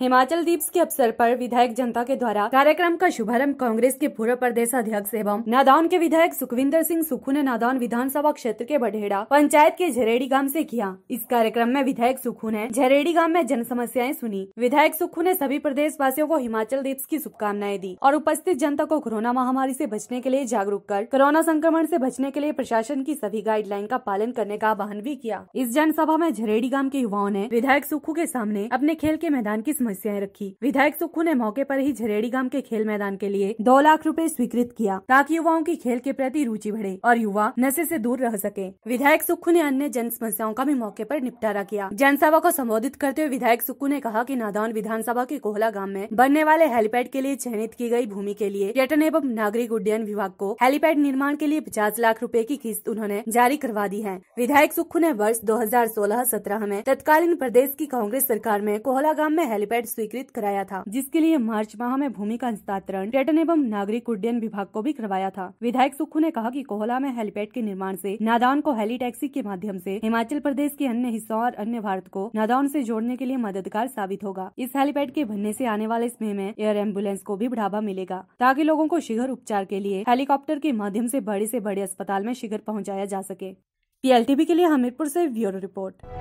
हिमाचल दिवस के अवसर पर विधायक जनता के द्वारा कार्यक्रम का शुभारंभ कांग्रेस के पूर्व प्रदेश अध्यक्ष एवं नादौन के विधायक सुखविंदर सिंह सुखू ने नादौन विधानसभा क्षेत्र के बढेड़ा पंचायत के झरेड़ी गांव से किया इस कार्यक्रम में विधायक सुखू ने झरेड़ी गांव में जन समस्याएं सुनी विधायक सुखू ने सभी प्रदेश वासियों को हिमाचल दिवस की शुभकामनाएं दी और उपस्थित जनता को कोरोना महामारी ऐसी बचने के लिए जागरूक कर कोरोना संक्रमण ऐसी बचने के लिए प्रशासन की सभी गाइडलाइन का पालन करने का आह्वान भी किया इस जनसभा में झरेड़ी गांव के युवाओं ने विधायक सुखू के सामने अपने खेल के मैदान की समस्याएं रखी विधायक सुक्खू ने मौके पर ही झरेड़ी गांव के खेल मैदान के लिए दो लाख रुपए स्वीकृत किया ताकि युवाओं की खेल के प्रति रुचि बढ़े और युवा नशे से दूर रह सके विधायक सुक्खू ने अन्य जन समस्याओं का भी मौके पर निपटारा किया जनसभा को संबोधित करते हुए विधायक सुक्खू ने कहा की नादौन विधानसभा के कोहला गाँव में बनने वाले हेलीपैड के लिए चयनित की गयी भूमि के लिए पर्यटन एवं नागरिक उड्डयन विभाग को हेलीपैड निर्माण के लिए पचास लाख रूपए की किस्त उन्होंने जारी करवा दी है विधायक सुक्खू ने वर्ष दो हजार में तत्कालीन प्रदेश की कांग्रेस सरकार में कोहला गांव में हेलीपैड पैड स्वीकृत कराया था जिसके लिए मार्च माह में भूमि का हस्तांतरण पर्यटन एवं नागरिक उड्डयन विभाग को भी करवाया था विधायक सुक्खू ने कहा कि कोहला में हेलीपैड के निर्माण से नादान को हेली टैक्सी के माध्यम से हिमाचल प्रदेश के अन्य हिस्सों और अन्य भारत को नादान से जोड़ने के लिए मददगार साबित होगा इस हेलीपैड के बनने से आने वाले समय में एयर एम्बुलेंस को भी बढ़ावा मिलेगा ताकि लोगों को शीघ्र उपचार के लिए हेलीकॉप्टर के माध्यम से बड़े से बड़े अस्पताल में शीघ्र पहुंचाया जा सके पीएलटीबी के लिए हमीरपुर से ब्यूरो रिपोर्ट